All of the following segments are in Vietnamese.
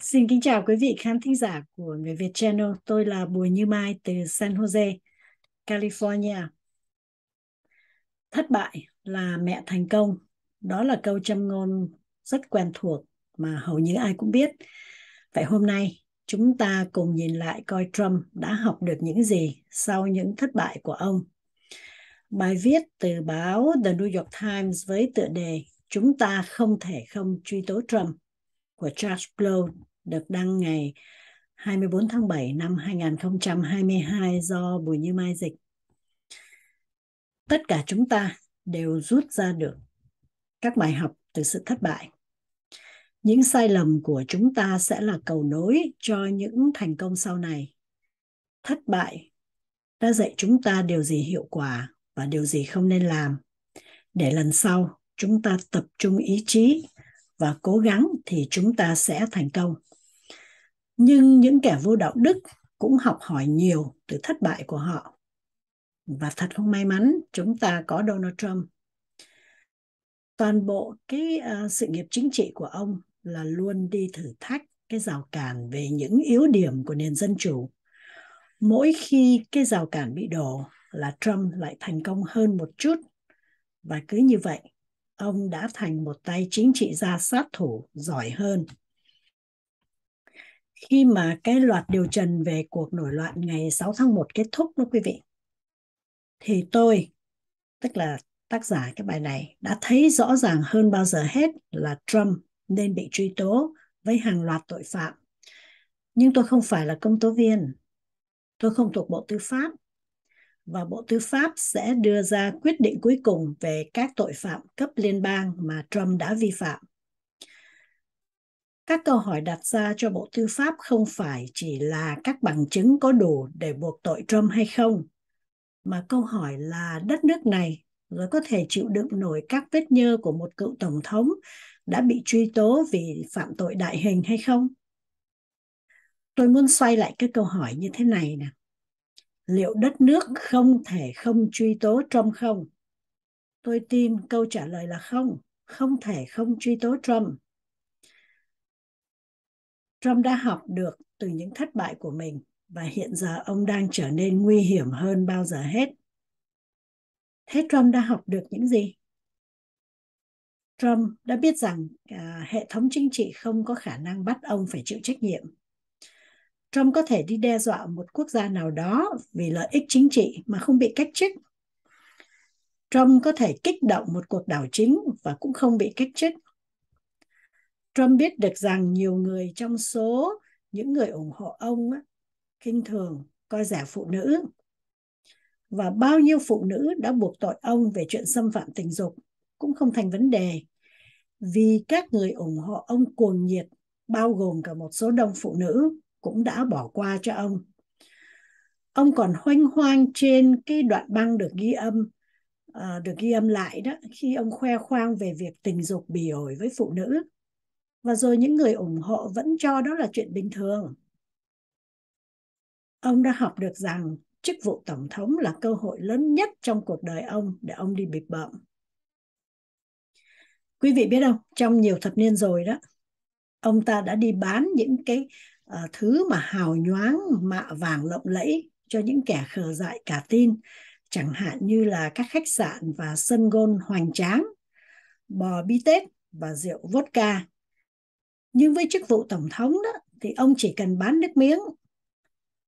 Xin kính chào quý vị khán thính giả của Người Việt Channel. Tôi là Bùi Như Mai từ San Jose, California. Thất bại là mẹ thành công. Đó là câu châm ngôn rất quen thuộc mà hầu như ai cũng biết. Vậy hôm nay chúng ta cùng nhìn lại coi Trump đã học được những gì sau những thất bại của ông. Bài viết từ báo The New York Times với tựa đề Chúng ta không thể không truy tố Trump của Charles Blow được đăng ngày 24 tháng 7 năm 2022 do Bùi Như Mai dịch. Tất cả chúng ta đều rút ra được các bài học từ sự thất bại. Những sai lầm của chúng ta sẽ là cầu nối cho những thành công sau này. Thất bại đã dạy chúng ta điều gì hiệu quả và điều gì không nên làm. Để lần sau chúng ta tập trung ý chí và cố gắng thì chúng ta sẽ thành công nhưng những kẻ vô đạo đức cũng học hỏi nhiều từ thất bại của họ và thật không may mắn chúng ta có donald trump toàn bộ cái uh, sự nghiệp chính trị của ông là luôn đi thử thách cái rào cản về những yếu điểm của nền dân chủ mỗi khi cái rào cản bị đổ là trump lại thành công hơn một chút và cứ như vậy ông đã thành một tay chính trị gia sát thủ giỏi hơn khi mà cái loạt điều trần về cuộc nổi loạn ngày 6 tháng 1 kết thúc đó quý vị thì tôi tức là tác giả cái bài này đã thấy rõ ràng hơn bao giờ hết là Trump nên bị truy tố với hàng loạt tội phạm. Nhưng tôi không phải là công tố viên. Tôi không thuộc Bộ Tư pháp và Bộ Tư pháp sẽ đưa ra quyết định cuối cùng về các tội phạm cấp liên bang mà Trump đã vi phạm các câu hỏi đặt ra cho Bộ Tư pháp không phải chỉ là các bằng chứng có đủ để buộc tội Trump hay không, mà câu hỏi là đất nước này rồi có thể chịu đựng nổi các vết nhơ của một cựu tổng thống đã bị truy tố vì phạm tội đại hình hay không? Tôi muốn xoay lại cái câu hỏi như thế này nè. Liệu đất nước không thể không truy tố Trump không? Tôi tin câu trả lời là không, không thể không truy tố Trump Trump đã học được từ những thất bại của mình và hiện giờ ông đang trở nên nguy hiểm hơn bao giờ hết. Thế Trump đã học được những gì? Trump đã biết rằng à, hệ thống chính trị không có khả năng bắt ông phải chịu trách nhiệm. Trump có thể đi đe dọa một quốc gia nào đó vì lợi ích chính trị mà không bị cách chức. Trump có thể kích động một cuộc đảo chính và cũng không bị cách chức. Trump biết được rằng nhiều người trong số những người ủng hộ ông kinh thường coi rẻ phụ nữ và bao nhiêu phụ nữ đã buộc tội ông về chuyện xâm phạm tình dục cũng không thành vấn đề vì các người ủng hộ ông cuồng nhiệt bao gồm cả một số đông phụ nữ cũng đã bỏ qua cho ông ông còn hoanh hoang trên cái đoạn băng được ghi âm ờ, được ghi âm lại đó khi ông khoe khoang về việc tình dục bỉ ổi với phụ nữ và rồi những người ủng hộ vẫn cho đó là chuyện bình thường ông đã học được rằng chức vụ tổng thống là cơ hội lớn nhất trong cuộc đời ông để ông đi bịp bợm quý vị biết không trong nhiều thập niên rồi đó ông ta đã đi bán những cái uh, thứ mà hào nhoáng mạ vàng lộng lẫy cho những kẻ khờ dại cả tin chẳng hạn như là các khách sạn và sân gôn hoành tráng bò bi tết và rượu vodka nhưng với chức vụ tổng thống đó thì ông chỉ cần bán nước miếng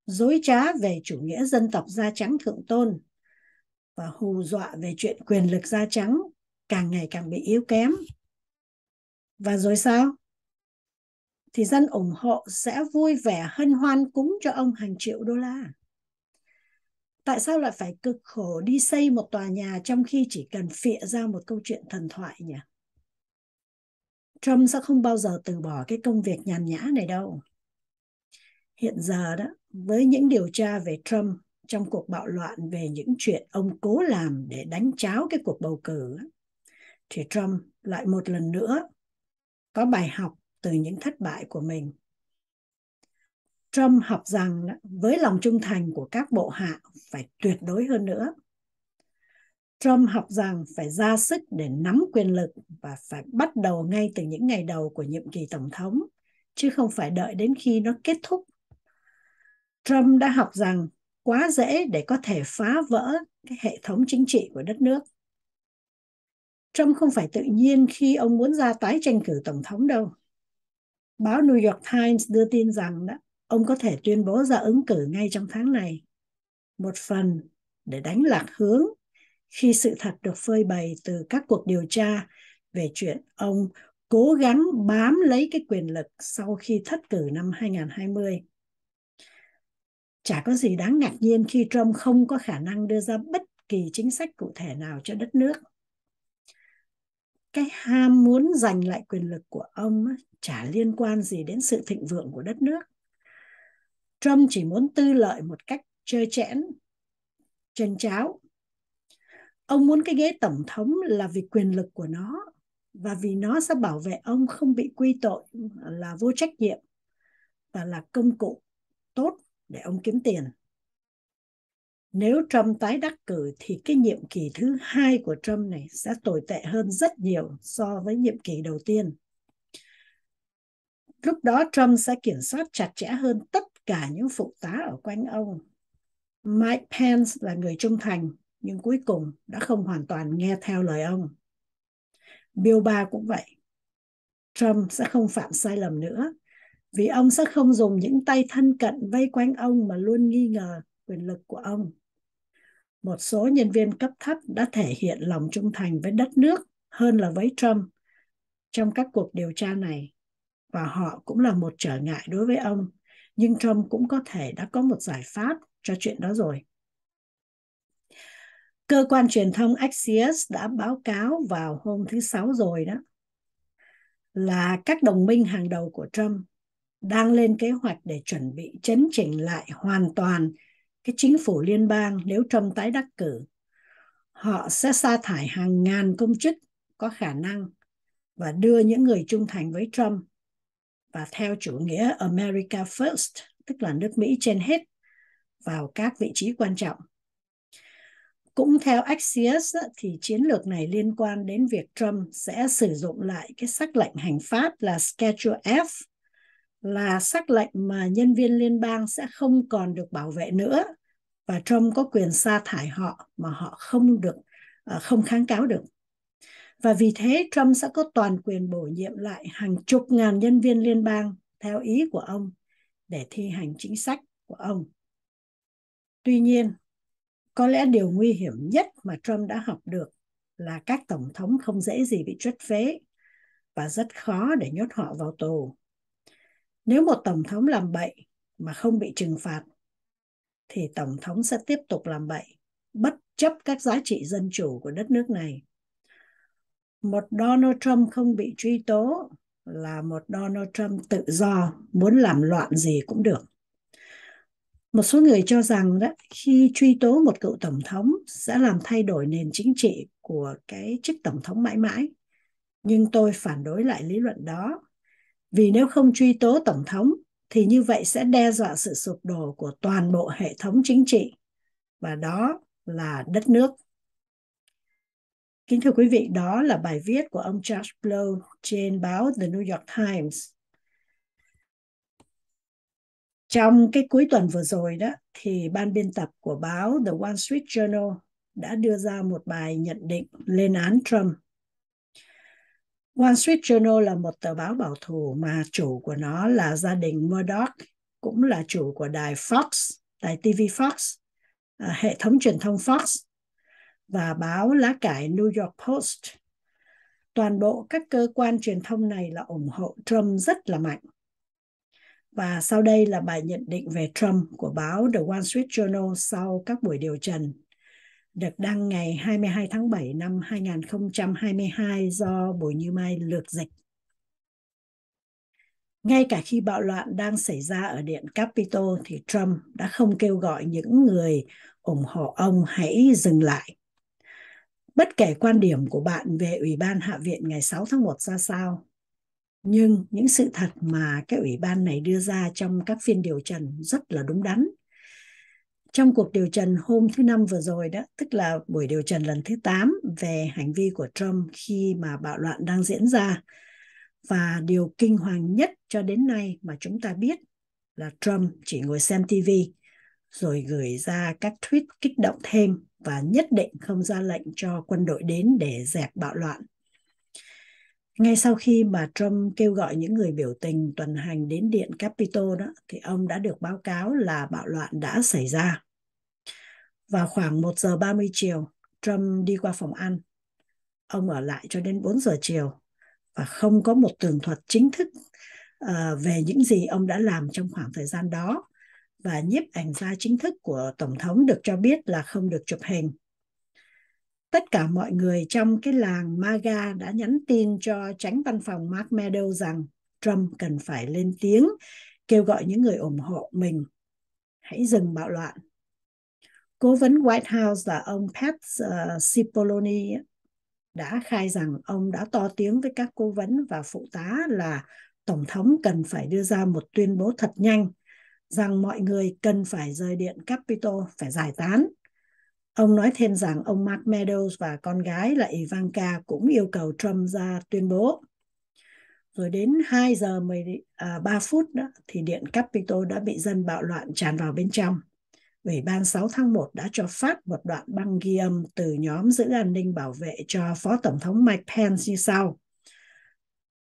dối trá về chủ nghĩa dân tộc da trắng thượng tôn và hù dọa về chuyện quyền lực da trắng càng ngày càng bị yếu kém và rồi sao thì dân ủng hộ sẽ vui vẻ hân hoan cúng cho ông hàng triệu đô la tại sao lại phải cực khổ đi xây một tòa nhà trong khi chỉ cần phịa ra một câu chuyện thần thoại nhỉ Trump sẽ không bao giờ từ bỏ cái công việc nhàn nhã này đâu. Hiện giờ đó, với những điều tra về Trump trong cuộc bạo loạn về những chuyện ông cố làm để đánh cháo cái cuộc bầu cử, thì Trump lại một lần nữa có bài học từ những thất bại của mình. Trump học rằng với lòng trung thành của các bộ hạ phải tuyệt đối hơn nữa Trump học rằng phải ra sức để nắm quyền lực và phải bắt đầu ngay từ những ngày đầu của nhiệm kỳ tổng thống, chứ không phải đợi đến khi nó kết thúc. Trump đã học rằng quá dễ để có thể phá vỡ cái hệ thống chính trị của đất nước. Trump không phải tự nhiên khi ông muốn ra tái tranh cử tổng thống đâu. Báo New York Times đưa tin rằng đó, ông có thể tuyên bố ra ứng cử ngay trong tháng này. Một phần để đánh lạc hướng khi sự thật được phơi bày từ các cuộc điều tra về chuyện ông cố gắng bám lấy cái quyền lực sau khi thất cử năm 2020. Chả có gì đáng ngạc nhiên khi Trump không có khả năng đưa ra bất kỳ chính sách cụ thể nào cho đất nước. Cái ham muốn giành lại quyền lực của ông chả liên quan gì đến sự thịnh vượng của đất nước. Trump chỉ muốn tư lợi một cách chơi chẽn, chân cháo ông muốn cái ghế tổng thống là vì quyền lực của nó và vì nó sẽ bảo vệ ông không bị quy tội là vô trách nhiệm và là công cụ tốt để ông kiếm tiền nếu Trump tái đắc cử thì cái nhiệm kỳ thứ hai của Trump này sẽ tồi tệ hơn rất nhiều so với nhiệm kỳ đầu tiên. Lúc đó Trump sẽ kiểm soát chặt chẽ hơn tất cả những phụ tá ở quanh ông. Mike Pence là người trung thành nhưng cuối cùng đã không hoàn toàn nghe theo lời ông. Bill Barr cũng vậy. Trump sẽ không phạm sai lầm nữa vì ông sẽ không dùng những tay thân cận vây quanh ông mà luôn nghi ngờ quyền lực của ông. Một số nhân viên cấp thấp đã thể hiện lòng trung thành với đất nước hơn là với Trump trong các cuộc điều tra này và họ cũng là một trở ngại đối với ông nhưng Trump cũng có thể đã có một giải pháp cho chuyện đó rồi cơ quan truyền thông Axios đã báo cáo vào hôm thứ Sáu rồi đó là các đồng minh hàng đầu của Trump đang lên kế hoạch để chuẩn bị chấn chỉnh lại hoàn toàn cái chính phủ liên bang nếu Trump tái đắc cử. Họ sẽ sa thải hàng ngàn công chức có khả năng và đưa những người trung thành với Trump và theo chủ nghĩa America First, tức là nước Mỹ trên hết, vào các vị trí quan trọng cũng theo Axios thì chiến lược này liên quan đến việc Trump sẽ sử dụng lại cái sắc lệnh hành pháp là Schedule F là sắc lệnh mà nhân viên liên bang sẽ không còn được bảo vệ nữa và Trump có quyền sa thải họ mà họ không được à, không kháng cáo được. Và vì thế Trump sẽ có toàn quyền bổ nhiệm lại hàng chục ngàn nhân viên liên bang theo ý của ông để thi hành chính sách của ông. Tuy nhiên, có lẽ điều nguy hiểm nhất mà Trump đã học được là các tổng thống không dễ gì bị truất phế và rất khó để nhốt họ vào tù. Nếu một tổng thống làm bậy mà không bị trừng phạt thì tổng thống sẽ tiếp tục làm bậy bất chấp các giá trị dân chủ của đất nước này. Một Donald Trump không bị truy tố là một Donald Trump tự do muốn làm loạn gì cũng được. Một số người cho rằng đó, khi truy tố một cựu tổng thống sẽ làm thay đổi nền chính trị của cái chức tổng thống mãi mãi. Nhưng tôi phản đối lại lý luận đó. Vì nếu không truy tố tổng thống thì như vậy sẽ đe dọa sự sụp đổ của toàn bộ hệ thống chính trị và đó là đất nước. Kính thưa quý vị, đó là bài viết của ông Charles Blow trên báo The New York Times trong cái cuối tuần vừa rồi đó thì ban biên tập của báo The Wall Street Journal đã đưa ra một bài nhận định lên án Trump. Wall Street Journal là một tờ báo bảo thủ mà chủ của nó là gia đình Murdoch, cũng là chủ của đài Fox, đài TV Fox, à, hệ thống truyền thông Fox và báo lá cải New York Post. Toàn bộ các cơ quan truyền thông này là ủng hộ Trump rất là mạnh và sau đây là bài nhận định về Trump của báo The Wall Street Journal sau các buổi điều trần được đăng ngày 22 tháng 7 năm 2022 do Bùi Như Mai lược dịch. Ngay cả khi bạo loạn đang xảy ra ở Điện Capitol thì Trump đã không kêu gọi những người ủng hộ ông hãy dừng lại. Bất kể quan điểm của bạn về Ủy ban Hạ viện ngày 6 tháng 1 ra sao, nhưng những sự thật mà cái ủy ban này đưa ra trong các phiên điều trần rất là đúng đắn trong cuộc điều trần hôm thứ năm vừa rồi đó tức là buổi điều trần lần thứ 8 về hành vi của Trump khi mà bạo loạn đang diễn ra và điều kinh hoàng nhất cho đến nay mà chúng ta biết là Trump chỉ ngồi xem TV rồi gửi ra các tweet kích động thêm và nhất định không ra lệnh cho quân đội đến để dẹp bạo loạn ngay sau khi bà Trump kêu gọi những người biểu tình tuần hành đến điện Capitol đó thì ông đã được báo cáo là bạo loạn đã xảy ra. Vào khoảng 1 giờ 30 chiều, Trump đi qua phòng ăn. Ông ở lại cho đến 4 giờ chiều và không có một tường thuật chính thức uh, về những gì ông đã làm trong khoảng thời gian đó và nhiếp ảnh gia chính thức của tổng thống được cho biết là không được chụp hình tất cả mọi người trong cái làng MAGA đã nhắn tin cho tránh văn phòng Mark Meadows rằng Trump cần phải lên tiếng kêu gọi những người ủng hộ mình hãy dừng bạo loạn. Cố vấn White House là ông Pat uh, Cipollone đã khai rằng ông đã to tiếng với các cố vấn và phụ tá là tổng thống cần phải đưa ra một tuyên bố thật nhanh rằng mọi người cần phải rời điện Capitol phải giải tán Ông nói thêm rằng ông Mark Meadows và con gái là Ivanka cũng yêu cầu Trump ra tuyên bố. Rồi đến 2 giờ 13 à, phút đó, thì điện Capitol đã bị dân bạo loạn tràn vào bên trong. Ủy ban 6 tháng 1 đã cho phát một đoạn băng ghi âm từ nhóm giữ an ninh bảo vệ cho Phó Tổng thống Mike Pence như sau.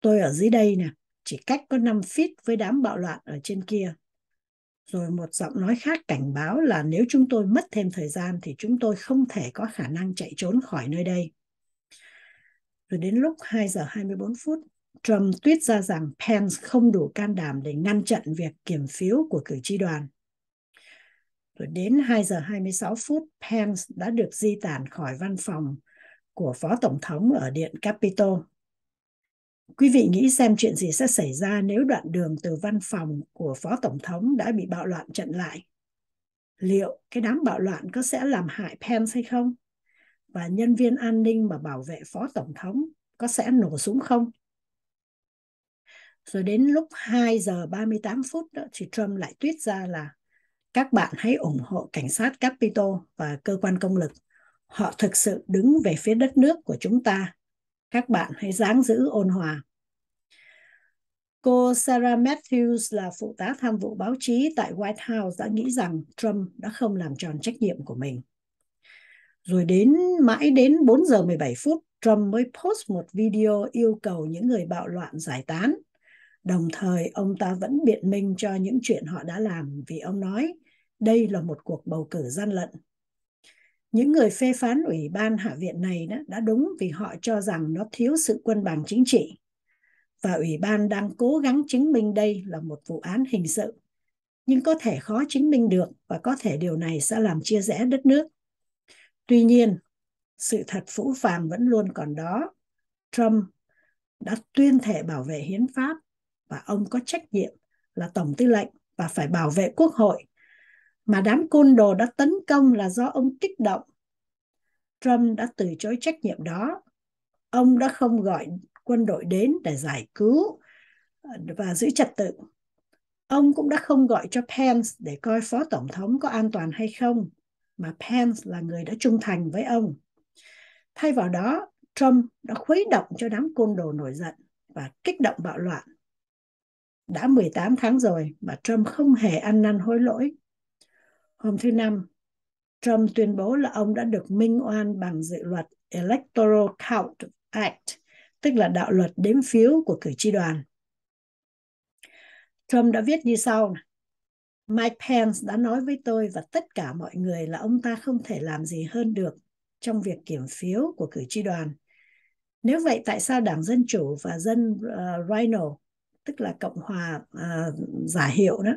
Tôi ở dưới đây nè, chỉ cách có 5 feet với đám bạo loạn ở trên kia rồi một giọng nói khác cảnh báo là nếu chúng tôi mất thêm thời gian thì chúng tôi không thể có khả năng chạy trốn khỏi nơi đây. Rồi đến lúc 2 giờ 24 phút, Trump tuyết ra rằng Pence không đủ can đảm để ngăn chặn việc kiểm phiếu của cử tri đoàn. Rồi đến 2 giờ 26 phút, Pence đã được di tản khỏi văn phòng của Phó Tổng thống ở Điện Capitol. Quý vị nghĩ xem chuyện gì sẽ xảy ra nếu đoạn đường từ văn phòng của Phó Tổng thống đã bị bạo loạn chặn lại? Liệu cái đám bạo loạn có sẽ làm hại Pence hay không? Và nhân viên an ninh mà bảo vệ Phó Tổng thống có sẽ nổ súng không? Rồi đến lúc 2 giờ 38 phút đó, thì Trump lại tuyết ra là các bạn hãy ủng hộ cảnh sát Capitol và cơ quan công lực. Họ thực sự đứng về phía đất nước của chúng ta các bạn hãy dáng giữ ôn hòa. Cô Sarah Matthews là phụ tá tham vụ báo chí tại White House đã nghĩ rằng Trump đã không làm tròn trách nhiệm của mình. Rồi đến mãi đến 4 giờ 17 phút, Trump mới post một video yêu cầu những người bạo loạn giải tán. Đồng thời, ông ta vẫn biện minh cho những chuyện họ đã làm vì ông nói đây là một cuộc bầu cử gian lận những người phê phán ủy ban hạ viện này đó đã đúng vì họ cho rằng nó thiếu sự quân bằng chính trị và ủy ban đang cố gắng chứng minh đây là một vụ án hình sự nhưng có thể khó chứng minh được và có thể điều này sẽ làm chia rẽ đất nước tuy nhiên sự thật phũ phàng vẫn luôn còn đó trump đã tuyên thệ bảo vệ hiến pháp và ông có trách nhiệm là tổng tư lệnh và phải bảo vệ quốc hội mà đám côn đồ đã tấn công là do ông kích động. Trump đã từ chối trách nhiệm đó. Ông đã không gọi quân đội đến để giải cứu ờ, và giữ trật tự. Ông cũng đã không gọi cho Pence để coi phó tổng thống có an toàn hay không, mà Pence là người đã trung thành với ông. Thay vào đó, Trump đã khuấy động cho đám côn đồ nổi giận và kích động bạo loạn. Đã 18 tháng rồi mà Trump không hề ăn năn hối lỗi Hôm thứ Năm, Trump tuyên bố là ông đã được minh oan bằng dự luật Electoral Count Act, tức là đạo luật đếm phiếu của cử tri đoàn. Trump đã viết như sau. Mike Pence đã nói với tôi và tất cả mọi người là ông ta không thể làm gì hơn được trong việc kiểm phiếu của cử tri đoàn. Nếu vậy tại sao Đảng Dân Chủ và dân uh, Rhino, tức là Cộng hòa uh, giả hiệu đó,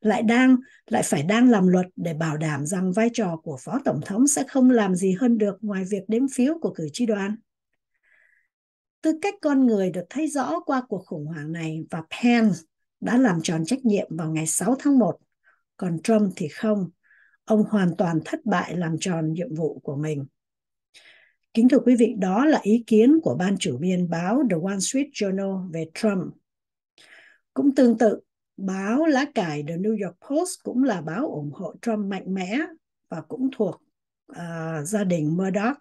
lại đang lại phải đang làm luật để bảo đảm rằng vai trò của phó tổng thống sẽ không làm gì hơn được ngoài việc đếm phiếu của cử tri đoàn. Tư cách con người được thấy rõ qua cuộc khủng hoảng này và Pence đã làm tròn trách nhiệm vào ngày 6 tháng 1, còn Trump thì không. Ông hoàn toàn thất bại làm tròn nhiệm vụ của mình. Kính thưa quý vị, đó là ý kiến của ban chủ biên báo The Wall Street Journal về Trump. Cũng tương tự, Báo lá cải The New York Post cũng là báo ủng hộ Trump mạnh mẽ và cũng thuộc uh, gia đình Murdoch.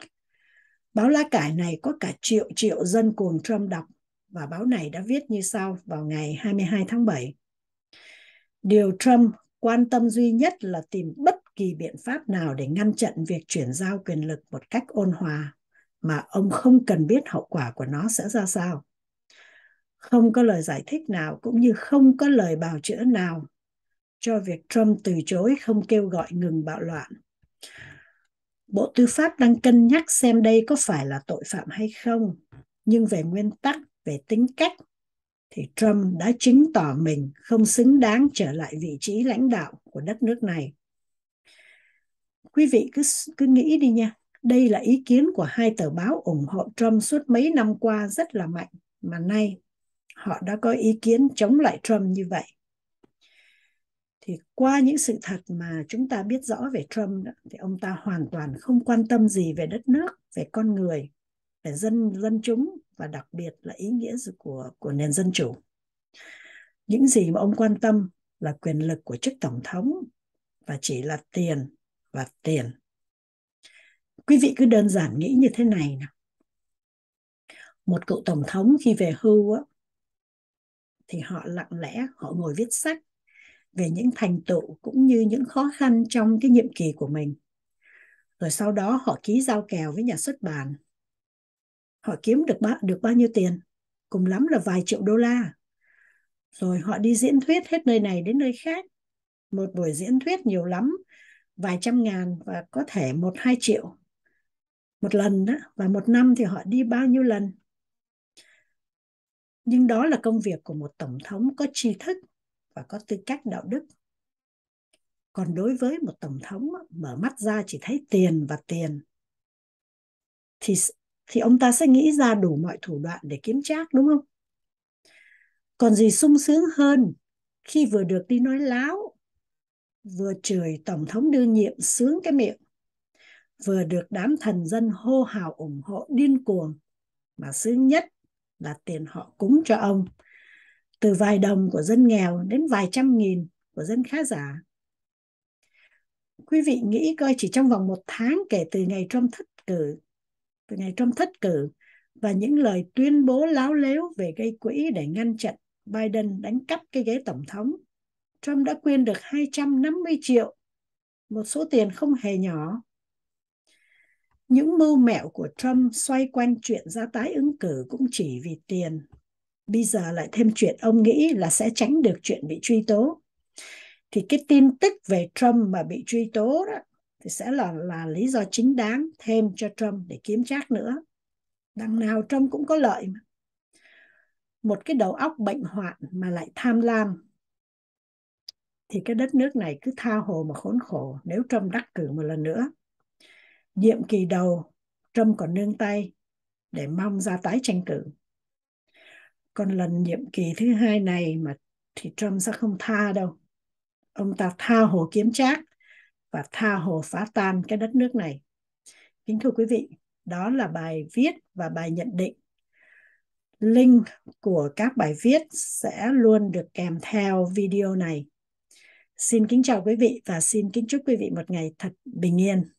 Báo lá cải này có cả triệu triệu dân cuồng Trump đọc và báo này đã viết như sau vào ngày 22 tháng 7. Điều Trump quan tâm duy nhất là tìm bất kỳ biện pháp nào để ngăn chặn việc chuyển giao quyền lực một cách ôn hòa mà ông không cần biết hậu quả của nó sẽ ra sao không có lời giải thích nào cũng như không có lời bào chữa nào cho việc Trump từ chối không kêu gọi ngừng bạo loạn. Bộ Tư pháp đang cân nhắc xem đây có phải là tội phạm hay không, nhưng về nguyên tắc, về tính cách thì Trump đã chứng tỏ mình không xứng đáng trở lại vị trí lãnh đạo của đất nước này. Quý vị cứ cứ nghĩ đi nha, đây là ý kiến của hai tờ báo ủng hộ Trump suốt mấy năm qua rất là mạnh mà nay họ đã có ý kiến chống lại Trump như vậy thì qua những sự thật mà chúng ta biết rõ về Trump đó, thì ông ta hoàn toàn không quan tâm gì về đất nước, về con người, về dân dân chúng và đặc biệt là ý nghĩa của của nền dân chủ. Những gì mà ông quan tâm là quyền lực của chức tổng thống và chỉ là tiền và tiền. Quý vị cứ đơn giản nghĩ như thế này nào. Một cựu tổng thống khi về hưu á, thì họ lặng lẽ họ ngồi viết sách về những thành tựu cũng như những khó khăn trong cái nhiệm kỳ của mình rồi sau đó họ ký giao kèo với nhà xuất bản họ kiếm được bao, được bao nhiêu tiền cùng lắm là vài triệu đô la rồi họ đi diễn thuyết hết nơi này đến nơi khác một buổi diễn thuyết nhiều lắm vài trăm ngàn và có thể một hai triệu một lần đó và một năm thì họ đi bao nhiêu lần nhưng đó là công việc của một tổng thống có tri thức và có tư cách đạo đức còn đối với một tổng thống mở mắt ra chỉ thấy tiền và tiền thì thì ông ta sẽ nghĩ ra đủ mọi thủ đoạn để kiếm trác đúng không còn gì sung sướng hơn khi vừa được đi nói láo vừa chửi tổng thống đương nhiệm sướng cái miệng vừa được đám thần dân hô hào ủng hộ điên cuồng mà sướng nhất là tiền họ cúng cho ông từ vài đồng của dân nghèo đến vài trăm nghìn của dân khá giả quý vị nghĩ coi chỉ trong vòng một tháng kể từ ngày Trump thất cử từ ngày Trump thất cử và những lời tuyên bố láo lếu về gây quỹ để ngăn chặn Biden đánh cắp cái ghế tổng thống Trump đã quyên được 250 triệu một số tiền không hề nhỏ những mưu mẹo của Trump xoay quanh chuyện ra tái ứng cử cũng chỉ vì tiền. Bây giờ lại thêm chuyện ông nghĩ là sẽ tránh được chuyện bị truy tố. Thì cái tin tức về Trump mà bị truy tố đó thì sẽ là là lý do chính đáng thêm cho Trump để kiếm trác nữa. Đằng nào Trump cũng có lợi mà. Một cái đầu óc bệnh hoạn mà lại tham lam thì cái đất nước này cứ tha hồ mà khốn khổ nếu Trump đắc cử một lần nữa nhiệm kỳ đầu Trump còn nương tay để mong ra tái tranh cử. Còn lần nhiệm kỳ thứ hai này mà thì Trump sẽ không tha đâu. Ông ta tha hồ kiếm trác và tha hồ phá tan cái đất nước này. Kính thưa quý vị, đó là bài viết và bài nhận định. Link của các bài viết sẽ luôn được kèm theo video này. Xin kính chào quý vị và xin kính chúc quý vị một ngày thật bình yên.